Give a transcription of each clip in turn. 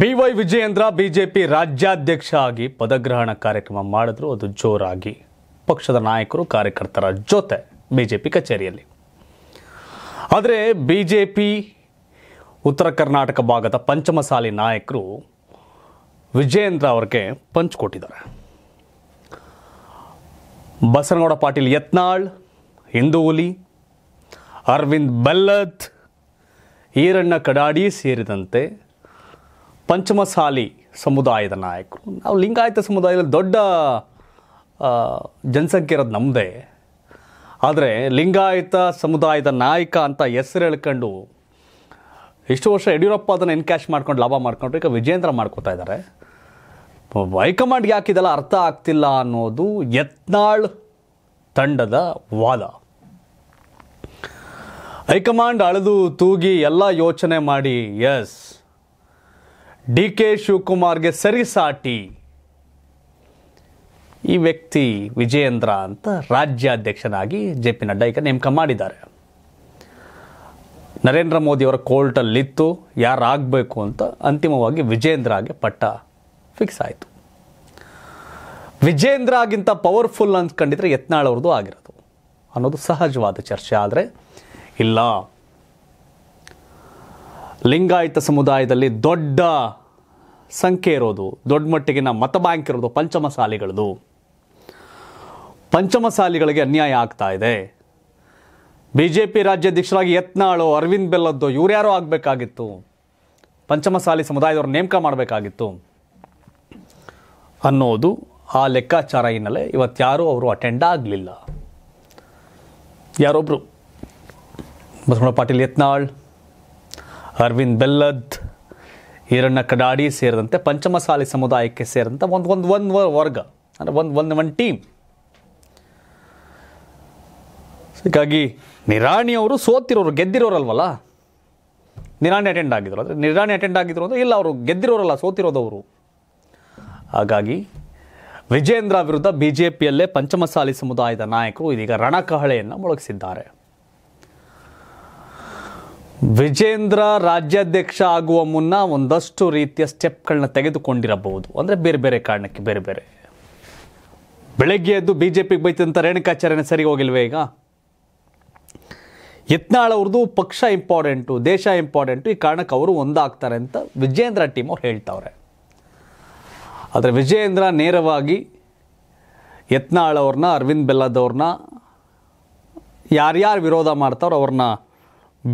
B Y Vijayendra BJP ರಾಜ್ಯಾಧ್ಯಕ್ಷ ಆಗಿ ಪದಗ್ರಹಣ ಕಾರ್ಯಕ್ರಮ ಮಾಡಿದ್ರು ಅದು ಜೋರಾಗಿ ಪಕ್ಷದ ನಾಯಕರು ಕಾರ್ಯಕರ್ತರ ಜೊತೆ ಬಿಜೆಪಿ ಕಚೇರಿಯಲ್ಲಿ ಆದರೆ ಬಿಜೆಪಿ ಉತ್ತರ ಕರ್ನಾಟಕ ಭಾಗದ ಪಂಚಮಸಾಲಿ ನಾಯಕರು ವಿಜಯೇಂದ್ರ ಅವ್ರಿಗೆ ಪಂಚ್ ಕೊಟ್ಟಿದ್ದಾರೆ ಬಸನಗೌಡ ಪಾಟೀಲ್ ಯತ್ನಾಳ್ ಹಿಂದೂಲಿ ಅರವಿಂದ್ ಬಲ್ಲತ್ ಈರಣ್ಣ ಕಡಾಡಿ ಸೇರಿದಂತೆ ಪಂಚಮಸಾಲಿ ಸಮುದಾಯದ ನಾಯಕರು ನಾವು ಲಿಂಗಾಯತ ಸಮುದಾಯದಲ್ಲಿ ದೊಡ್ಡ ಜನಸಂಖ್ಯೆ ಇರೋದು ನಮ್ಮದೇ ಆದರೆ ಲಿಂಗಾಯತ ಸಮುದಾಯದ ನಾಯಕ ಅಂತ ಹೆಸರು ಹೇಳ್ಕೊಂಡು ಇಷ್ಟು ವರ್ಷ ಯಡಿಯೂರಪ್ಪ ಅದನ್ನು ಎನ್ಕ್ಯಾಶ್ ಮಾಡ್ಕೊಂಡು ಲಾಭ ಮಾಡ್ಕೊಂಡ್ರೆ ಈಗ ವಿಜೇಂದ್ರ ಮಾಡ್ಕೋತಾ ಇದ್ದಾರೆ ಹೈಕಮಾಂಡ್ಗೆ ಯಾಕಿದೆಲ್ಲ ಅರ್ಥ ಆಗ್ತಿಲ್ಲ ಅನ್ನೋದು ಯತ್ನಾಳ್ ತಂಡದ ವಾದ ಹೈಕಮಾಂಡ್ ಅಳೆದು ತೂಗಿ ಎಲ್ಲ ಯೋಚನೆ ಮಾಡಿ ಎಸ್ ಡಿ ಕೆ ಶಿವಕುಮಾರ್ಗೆ ಸರಿಸಾಟಿ ಈ ವ್ಯಕ್ತಿ ವಿಜಯೇಂದ್ರ ಅಂತ ರಾಜ್ಯಾಧ್ಯಕ್ಷನಾಗಿ ಜೆ ಪಿ ನಡ್ಡಾ ಈಗ ನೇಮಕ ಮಾಡಿದ್ದಾರೆ ನರೇಂದ್ರ ಮೋದಿಯವರ ಕೋರ್ಟಲ್ಲಿತ್ತು ಯಾರಾಗಬೇಕು ಅಂತ ಅಂತಿಮವಾಗಿ ವಿಜೇಂದ್ರಾಗೆ ಪಟ್ಟ ಫಿಕ್ಸ್ ಆಯಿತು ವಿಜೇಂದ್ರಗಿಂತ ಪವರ್ಫುಲ್ ಅಂದ್ಕೊಂಡಿದ್ರೆ ಯತ್ನಾಳ್ ಅವ್ರದ್ದು ಆಗಿರೋದು ಅನ್ನೋದು ಸಹಜವಾದ ಚರ್ಚೆ ಆದರೆ ಇಲ್ಲ ಲಿಂಗಾಯತ ಸಮುದಾಯದಲ್ಲಿ ದೊಡ್ಡ ಸಂಖ್ಯೆ ಇರೋದು ದೊಡ್ಡ ಮಟ್ಟಿಗಿನ ಮತ ಬ್ಯಾಂಕ್ ಇರೋದು ಪಂಚಮಸಾಲಿಗಳದು ಪಂಚಮಸಾಲಿಗಳಿಗೆ ಅನ್ಯಾಯ ಆಗ್ತಾ ಇದೆ ಬಿ ಜೆ ಪಿ ರಾಜ್ಯಾಧ್ಯಕ್ಷರಾಗಿ ಯತ್ನಾಳು ಅರವಿಂದ್ ಬೆಲ್ಲದ್ದು ಇವ್ರ್ಯಾರೋ ಆಗಬೇಕಾಗಿತ್ತು ಪಂಚಮಸಾಲಿ ಸಮುದಾಯದವ್ರ ನೇಮಕ ಮಾಡಬೇಕಾಗಿತ್ತು ಅನ್ನೋದು ಆ ಲೆಕ್ಕಾಚಾರ ಹಿನ್ನೆಲೆ ಇವತ್ತಾರೂ ಅವರು ಅಟೆಂಡ್ ಆಗಲಿಲ್ಲ ಯಾರೊಬ್ಬರು ಬಸವಣ್ಣ ಪಾಟೀಲ್ ಯತ್ನಾಳ್ ಅರವಿಂದ್ ಬೆಲ್ಲದ್ ಹಿರಣ್ಯ ಕಡಾಡಿ ಸೇರಿದಂತೆ ಪಂಚಮಸಾಲಿ ಸಮುದಾಯಕ್ಕೆ ಸೇರಿದಂತೆ ಒಂದು ಒಂದು ಒಂದು ವರ್ಗ ಅಂದರೆ ಒಂದು ಒಂದು ಒಂದು ಟೀಮ್ ಹೀಗಾಗಿ ನಿರಾಣಿಯವರು ಸೋತಿರೋರು ಗೆದ್ದಿರೋರಲ್ವಲ್ಲ ನಿರಾಣಿ ಅಟೆಂಡ್ ಆಗಿದ್ರು ಅಂದರೆ ನಿರಾಣಿ ಅಟೆಂಡ್ ಆಗಿದ್ರು ಅಂದರೆ ಇಲ್ಲ ಅವರು ಗೆದ್ದಿರೋರಲ್ಲ ಸೋತಿರೋದವರು ಹಾಗಾಗಿ ವಿಜೇಂದ್ರ ವಿರುದ್ಧ ಬಿ ಜೆ ಪಿಯಲ್ಲೇ ಪಂಚಮಸಾಲಿ ಸಮುದಾಯದ ನಾಯಕರು ಇದೀಗ ರಣಕಹಳೆಯನ್ನು ಮೊಳಗಿಸಿದ್ದಾರೆ ವಿಜೇಂದ್ರ ರಾಜ್ಯಾಧ್ಯಕ್ಷ ಆಗುವ ಮುನ್ನ ಒಂದಷ್ಟು ರೀತಿಯ ಸ್ಟೆಪ್ಗಳನ್ನ ತೆಗೆದುಕೊಂಡಿರಬಹುದು ಅಂದರೆ ಬೇರೆ ಬೇರೆ ಕಾರಣಕ್ಕೆ ಬೇರೆ ಬೇರೆ ಬೆಳಗ್ಗೆ ಎದ್ದು ಬಿಜೆಪಿಗೆ ಬೈತಂತ ಪಿಗೆ ರೇಣುಕಾಚಾರ್ಯನ ಸರಿ ಹೋಗಿಲ್ವೇ ಈಗ ಯತ್ನಾಳ್ ಅವ್ರದ್ದು ಪಕ್ಷ ಇಂಪಾರ್ಟೆಂಟು ದೇಶ ಇಂಪಾರ್ಟೆಂಟು ಈ ಕಾರಣಕ್ಕೆ ಅವರು ಒಂದಾಗ್ತಾರೆ ಅಂತ ವಿಜೇಂದ್ರ ಟೀಮ್ ಅವ್ರು ಹೇಳ್ತಾವ್ರೆ ಆದರೆ ವಿಜೇಂದ್ರ ನೇರವಾಗಿ ಯತ್ನಾಳ್ ಅವ್ರನ್ನ ಅರವಿಂದ್ ಬೆಲ್ಲದವ್ರನ್ನ ಯಾರ್ಯಾರು ವಿರೋಧ ಮಾಡ್ತಾರೋ ಅವ್ರನ್ನ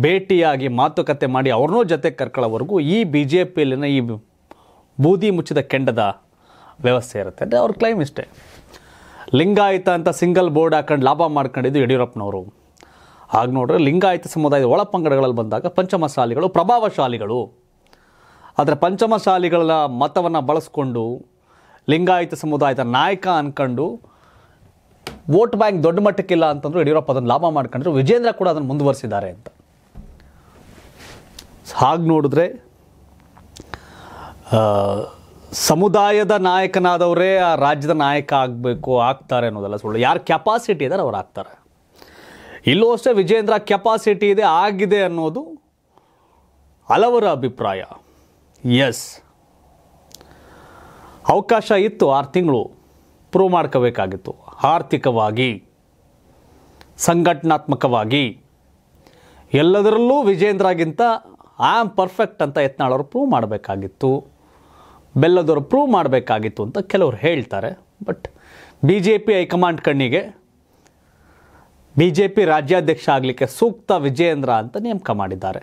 ಭೇಟಿಯಾಗಿ ಮಾತುಕತೆ ಮಾಡಿ ಅವ್ರನ್ನೂ ಜೊತೆ ಕರ್ಕೊಳ್ಳೋವರೆಗೂ ಈ ಬಿ ಜೆ ಪಿಯಲ್ಲಿನ ಈ ಬೂದಿ ಮುಚ್ಚಿದ ಕೆಂಡದ ವ್ಯವಸ್ಥೆ ಇರುತ್ತೆ ಅಂದರೆ ಅವ್ರ ಕ್ಲೈಮ್ ಇಷ್ಟೇ ಲಿಂಗಾಯತ ಅಂತ ಸಿಂಗಲ್ ಬೋರ್ಡ್ ಹಾಕೊಂಡು ಲಾಭ ಮಾಡ್ಕೊಂಡಿದ್ದು ಯಡಿಯೂರಪ್ಪನವರು ಆಗ ನೋಡ್ರೆ ಲಿಂಗಾಯತ ಸಮುದಾಯದ ಒಳ ಪಂಗಡಗಳಲ್ಲಿ ಬಂದಾಗ ಪಂಚಮಶಾಲಿಗಳು ಪ್ರಭಾವಶಾಲಿಗಳು ಆದರೆ ಪಂಚಮಶಾಲಿಗಳ ಮತವನ್ನು ಬಳಸ್ಕೊಂಡು ಲಿಂಗಾಯತ ಸಮುದಾಯದ ನಾಯಕ ಅಂದ್ಕೊಂಡು ವೋಟ್ ಬ್ಯಾಂಕ್ ದೊಡ್ಡ ಮಟ್ಟಕ್ಕಿಲ್ಲ ಅಂತಂದ್ರು ಯಡಿಯೂರಪ್ಪ ಅದನ್ನು ಲಾಭ ಮಾಡ್ಕೊಂಡ್ರು ವಿಜೇಂದ್ರ ಕೂಡ ಅದನ್ನು ಮುಂದುವರಿಸಿದ್ದಾರೆ ಅಂತ ಹಾಗೆ ನೋಡಿದ್ರೆ ಸಮುದಾಯದ ನಾಯಕನಾದವರೇ ಆ ರಾಜ್ಯದ ನಾಯಕ ಆಗಬೇಕು ಆಗ್ತಾರೆ ಅನ್ನೋದಲ್ಲ ಸುಳ್ಳು ಯಾರು ಕೆಪಾಸಿಟಿ ಇದ್ದಾರೆ ಅವ್ರು ಆಗ್ತಾರೆ ಇಲ್ಲೂ ಅಷ್ಟೇ ವಿಜೇಂದ್ರ ಕೆಪಾಸಿಟಿ ಇದೆ ಆಗಿದೆ ಅನ್ನೋದು ಹಲವರ ಅಭಿಪ್ರಾಯ ಎಸ್ ಅವಕಾಶ ಇತ್ತು ಆರು ತಿಂಗಳು ಪ್ರೂವ್ ಮಾಡ್ಕೋಬೇಕಾಗಿತ್ತು ಆರ್ಥಿಕವಾಗಿ ಸಂಘಟನಾತ್ಮಕವಾಗಿ ಎಲ್ಲದರಲ್ಲೂ ವಿಜೇಂದ್ರಗಿಂತ ಐ ಆಮ್ ಪರ್ಫೆಕ್ಟ್ ಅಂತ ಯತ್ನಾಳವರು ಪ್ರೂವ್ ಮಾಡಬೇಕಾಗಿತ್ತು ಬೆಲ್ಲದವರು ಪ್ರೂವ್ ಮಾಡಬೇಕಾಗಿತ್ತು ಅಂತ ಕೆಲವರು ಹೇಳ್ತಾರೆ but B J P high command ಕಣ್ಣಿಗೆ ಬಿ ಜೆ ಪಿ ರಾಜ್ಯಾಧ್ಯಕ್ಷ ಆಗಲಿಕ್ಕೆ ಸೂಕ್ತ ವಿಜಯೇಂದ್ರ ಅಂತ ನೇಮಕ ಮಾಡಿದ್ದಾರೆ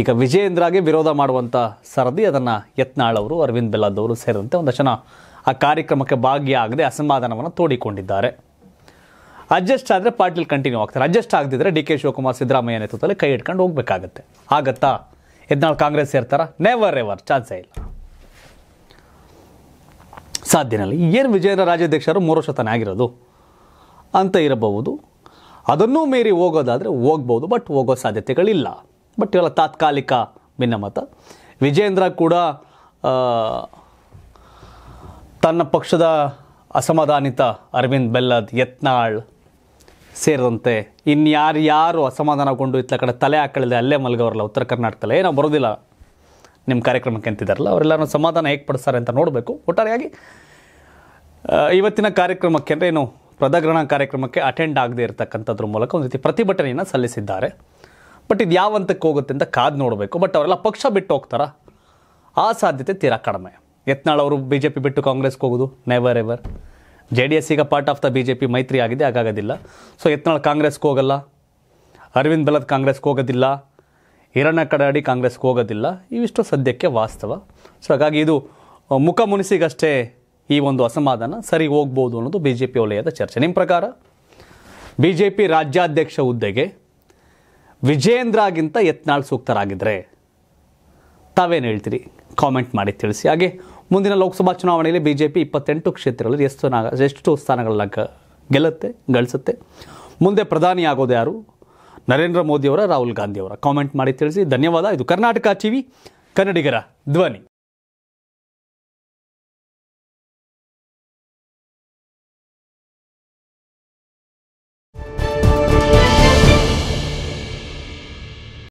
ಈಗ ವಿಜಯೇಂದ್ರಗೆ ವಿರೋಧ ಮಾಡುವಂಥ ಸರದಿ ಅದನ್ನು ಯತ್ನಾಳ್ ಅವರು ಅರವಿಂದ್ ಬೆಲ್ಲದವರು ಸೇರಿದಂತೆ ಒಂದಷ್ಟು ಜನ ಆ ಕಾರ್ಯಕ್ರಮಕ್ಕೆ ಭಾಗಿಯಾಗದೆ ಅಸಮಾಧಾನವನ್ನು ತೋಡಿಕೊಂಡಿದ್ದಾರೆ ಅಡ್ಜಸ್ಟ್ ಆದರೆ ಪಾರ್ಟಿಲಿ ಕಂಟಿನ್ಯೂ ಆಗ್ತಾರೆ ಅಡ್ಜಸ್ಟ್ ಆಗದಿದ್ರೆ ಡಿ ಕೆ ಶಿವಕುಮಾರ್ ಸಿದ್ದರಾಮಯ್ಯ ನೇತೃತ್ವದಲ್ಲಿ ಕೈ ಇಟ್ಕೊಂಡು ಹೋಗಬೇಕಾಗತ್ತೆ ಆಗತ್ತಾ ಎದ್ನಾಳು ಕಾಂಗ್ರೆಸ್ ಸೇರ್ತಾರ ನೆವರ್ ಎವರ್ ಚಾನ್ಸೇ ಇಲ್ಲ ಸಾಧ್ಯನಲ್ಲ ಏನು ವಿಜಯನ ರಾಜ್ಯಾಧ್ಯಕ್ಷರು ಮೂರು ವರ್ಷ ಆಗಿರೋದು ಅಂತ ಇರಬಹುದು ಅದನ್ನೂ ಮೀರಿ ಹೋಗೋದಾದರೆ ಹೋಗ್ಬೋದು ಬಟ್ ಹೋಗೋ ಸಾಧ್ಯತೆಗಳಿಲ್ಲ ಬಟ್ ಇವೆಲ್ಲ ತಾತ್ಕಾಲಿಕ ಭಿನ್ನಮತ ವಿಜೇಂದ್ರ ಕೂಡ ತನ್ನ ಪಕ್ಷದ ಅಸಮಾಧಾನಿತ ಅರವಿಂದ್ ಬೆಲ್ಲದ್ ಯತ್ನಾಳ್ ಸೇರಿದಂತೆ ಇನ್ಯಾರ್ಯಾರು ಅಸಮಾಧಾನಗೊಂಡು ಇತ್ತ ಕಡೆ ತಲೆ ಹಾಕಳಿದೆ ಅಲ್ಲೇ ಮಲಗವ್ರಲ್ಲ ಉತ್ತರ ಕರ್ನಾಟಕದಲ್ಲಿ ಏನೋ ಬರೋದಿಲ್ಲ ನಿಮ್ಮ ಕಾರ್ಯಕ್ರಮಕ್ಕೆ ಅಂತಿದ್ದಾರಲ್ಲ ಅವರೆಲ್ಲರೂ ಸಮಾಧಾನ ಹೇಗೆ ಪಡಿಸ್ತಾರೆ ಅಂತ ನೋಡಬೇಕು ಒಟ್ಟಾರೆಯಾಗಿ ಇವತ್ತಿನ ಕಾರ್ಯಕ್ರಮಕ್ಕೆ ಅಂದರೆ ಏನು ಪ್ರದಗ್ರಹಣ ಕಾರ್ಯಕ್ರಮಕ್ಕೆ ಅಟೆಂಡ್ ಆಗದೆ ಇರತಕ್ಕಂಥದ್ರ ಮೂಲಕ ಒಂದು ರೀತಿ ಪ್ರತಿಭಟನೆಯನ್ನು ಸಲ್ಲಿಸಿದ್ದಾರೆ ಬಟ್ ಇದು ಯಾವ ಹಂತಕ್ಕೆ ಹೋಗುತ್ತೆ ಅಂತ ಕಾದು ನೋಡಬೇಕು ಬಟ್ ಅವರೆಲ್ಲ ಪಕ್ಷ ಬಿಟ್ಟು ಹೋಗ್ತಾರಾ ಆ ಸಾಧ್ಯತೆ ತೀರಾ ಕಡಿಮೆ ಯತ್ನಾಳ್ ಅವರು ಬಿ ಜೆ ಪಿ ಬಿಟ್ಟು ಕಾಂಗ್ರೆಸ್ಗೆ ಹೋಗೋದು never ever J D S ಈಗ part of the B J P ಮೈತ್ರಿ ಆಗಿದೆ ಹಾಗಾಗೋದಿಲ್ಲ ಸೊ ಯತ್ನಾಳ್ ಕಾಂಗ್ರೆಸ್ಗೆ ಹೋಗಲ್ಲ ಅರವಿಂದ್ ಬೆಲದ್ ಕಾಂಗ್ರೆಸ್ಗೆ ಹೋಗೋದಿಲ್ಲ ಹಿರಣ್ಯ ಕಡಾಡಿ ಕಾಂಗ್ರೆಸ್ಗೆ ಹೋಗೋದಿಲ್ಲ ಇವಿಷ್ಟು ಸದ್ಯಕ್ಕೆ ವಾಸ್ತವ ಸೊ ಹಾಗಾಗಿ ಇದು ಮುಖ ಮುನಿಸಿಗಷ್ಟೇ ಈ ಒಂದು ಅಸಮಾಧಾನ ಸರಿ ಹೋಗ್ಬೋದು ಅನ್ನೋದು ಬಿ ಜೆ ಪಿ ವಲಯದ ಚರ್ಚೆ ನಿಮ್ಮ ಪ್ರಕಾರ ಬಿ ಜೆ ಪಿ ರಾಜ್ಯಾಧ್ಯಕ್ಷ ಹುದ್ದೆಗೆ ವಿಜೇಂದ್ರಗಿಂತ ಯತ್ನಾಳ್ ಸೂಕ್ತರಾಗಿದ್ದರೆ ತಾವೇನು ಹೇಳ್ತೀರಿ ಕಾಮೆಂಟ್ ಮಾಡಿ ತಿಳಿಸಿ ಹಾಗೆ ಮುಂದಿನ ಲೋಕಸಭಾ ಚುನಾವಣೆಯಲ್ಲಿ ಬಿಜೆಪಿ ಇಪ್ಪತ್ತೆಂಟು ಕ್ಷೇತ್ರಗಳಲ್ಲಿ ಎಷ್ಟು ಎಷ್ಟು ಸ್ಥಾನಗಳನ್ನ ಗೆಲ್ಲುತ್ತೆ ಗಳಿಸುತ್ತೆ ಮುಂದೆ ಪ್ರಧಾನಿ ಆಗೋದು ಯಾರು ನರೇಂದ್ರ ಮೋದಿಯವರ ರಾಹುಲ್ ಗಾಂಧಿಯವರ ಕಾಮೆಂಟ್ ಮಾಡಿ ತಿಳಿಸಿ ಧನ್ಯವಾದ ಇದು ಕರ್ನಾಟಕ ಟಿವಿ ಕನ್ನಡಿಗರ ಧ್ವನಿ